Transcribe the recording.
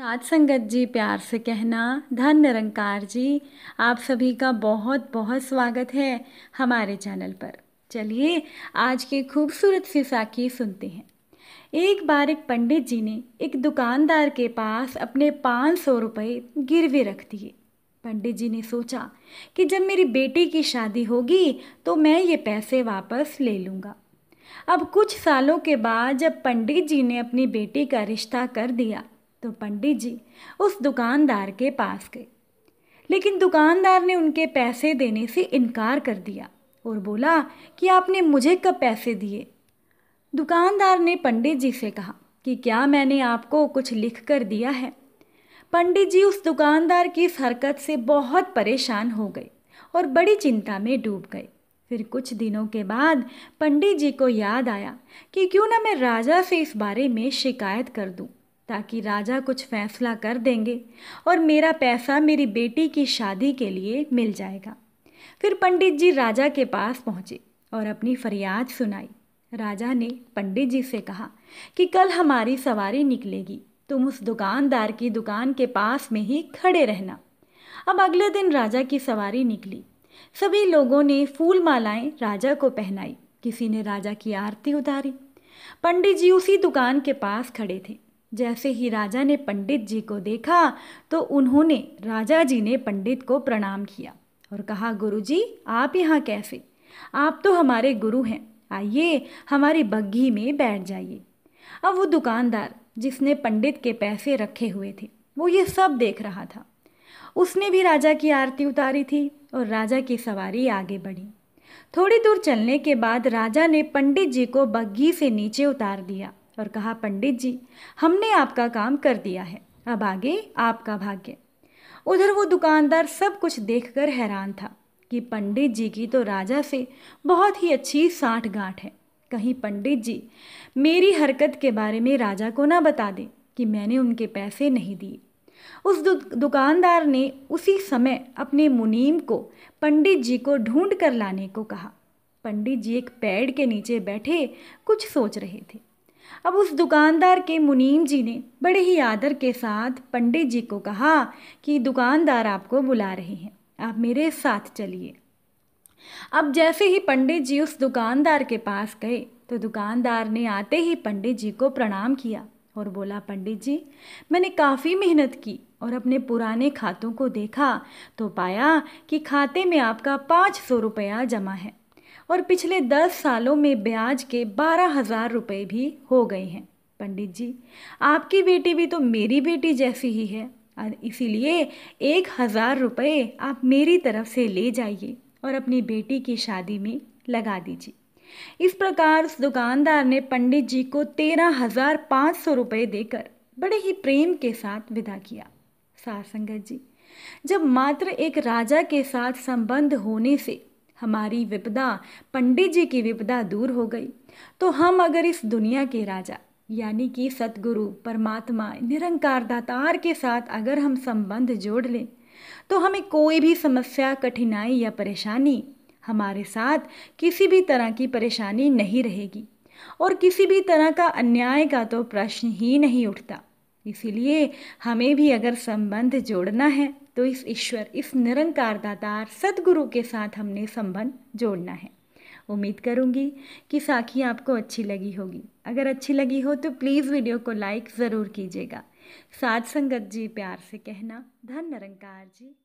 साध संगत जी प्यार से कहना धन निरंकार जी आप सभी का बहुत बहुत स्वागत है हमारे चैनल पर चलिए आज की खूबसूरत से साखी सुनते हैं एक बार एक पंडित जी ने एक दुकानदार के पास अपने पाँच सौ रुपये गिरवे रख दिए पंडित जी ने सोचा कि जब मेरी बेटी की शादी होगी तो मैं ये पैसे वापस ले लूँगा अब कुछ सालों के बाद जब पंडित जी ने अपनी बेटी का रिश्ता कर दिया तो पंडित जी उस दुकानदार के पास गए लेकिन दुकानदार ने उनके पैसे देने से इनकार कर दिया और बोला कि आपने मुझे कब पैसे दिए दुकानदार ने पंडित जी से कहा कि क्या मैंने आपको कुछ लिख कर दिया है पंडित जी उस दुकानदार की इस हरकत से बहुत परेशान हो गए और बड़ी चिंता में डूब गए फिर कुछ दिनों के बाद पंडित जी को याद आया कि क्यों ना मैं राजा से इस बारे में शिकायत कर दूं। ताकि राजा कुछ फैसला कर देंगे और मेरा पैसा मेरी बेटी की शादी के लिए मिल जाएगा फिर पंडित जी राजा के पास पहुँचे और अपनी फरियाद सुनाई राजा ने पंडित जी से कहा कि कल हमारी सवारी निकलेगी तुम उस दुकानदार की दुकान के पास में ही खड़े रहना अब अगले दिन राजा की सवारी निकली सभी लोगों ने फूल मालाएं राजा को पहनाई किसी ने राजा की आरती उतारी पंडित जी उसी दुकान के पास खड़े थे जैसे ही राजा ने पंडित जी को देखा तो उन्होंने राजा जी ने पंडित को प्रणाम किया और कहा गुरु जी आप यहाँ कैसे आप तो हमारे गुरु हैं आइए हमारी बग्घी में बैठ जाइए अब वो दुकानदार जिसने पंडित के पैसे रखे हुए थे वो ये सब देख रहा था उसने भी राजा की आरती उतारी थी और राजा की सवारी आगे बढ़ी थोड़ी दूर चलने के बाद राजा ने पंडित जी को बग्घी से नीचे उतार दिया और कहा पंडित जी हमने आपका काम कर दिया है अब आगे आपका भाग्य उधर वो दुकानदार सब कुछ देखकर हैरान था कि पंडित जी की तो राजा से बहुत ही अच्छी साठ गांठ है कहीं पंडित जी मेरी हरकत के बारे में राजा को ना बता दें कि मैंने उनके पैसे नहीं दिए उस दु, दुकानदार ने उसी समय अपने मुनीम को पंडित जी को ढूंढ कर लाने को कहा पंडित जी एक पेड़ के नीचे बैठे कुछ सोच रहे थे अब उस दुकानदार के मुनीम जी ने बड़े ही आदर के साथ पंडित जी को कहा कि दुकानदार आपको बुला रहे हैं आप मेरे साथ चलिए अब जैसे ही पंडित जी उस दुकानदार के पास गए तो दुकानदार ने आते ही पंडित जी को प्रणाम किया और बोला पंडित जी मैंने काफ़ी मेहनत की और अपने पुराने खातों को देखा तो पाया कि खाते में आपका पाँच सौ रुपया जमा है और पिछले दस सालों में ब्याज के बारह हज़ार रुपये भी हो गए हैं पंडित जी आपकी बेटी भी तो मेरी बेटी जैसी ही है और इसीलिए एक हज़ार रुपये आप मेरी तरफ से ले जाइए और अपनी बेटी की शादी में लगा दीजिए इस प्रकार उस दुकानदार ने पंडित जी को तेरह हजार पाँच सौ रुपये देकर बड़े ही प्रेम के साथ विदा किया सार संगत जी जब मात्र एक राजा के साथ संबंध होने से हमारी विपदा पंडित जी की विपदा दूर हो गई तो हम अगर इस दुनिया के राजा यानी कि सतगुरु परमात्मा निरंकार दातार के साथ अगर हम संबंध जोड़ लें तो हमें कोई भी समस्या कठिनाई या परेशानी हमारे साथ किसी भी तरह की परेशानी नहीं रहेगी और किसी भी तरह का अन्याय का तो प्रश्न ही नहीं उठता इसीलिए हमें भी अगर संबंध जोड़ना है तो इस ईश्वर इस निरंकार दातार सदगुरु के साथ हमने संबंध जोड़ना है उम्मीद करूँगी कि साखी आपको अच्छी लगी होगी अगर अच्छी लगी हो तो प्लीज़ वीडियो को लाइक ज़रूर कीजिएगा साध संगत जी प्यार से कहना धन निरंकार जी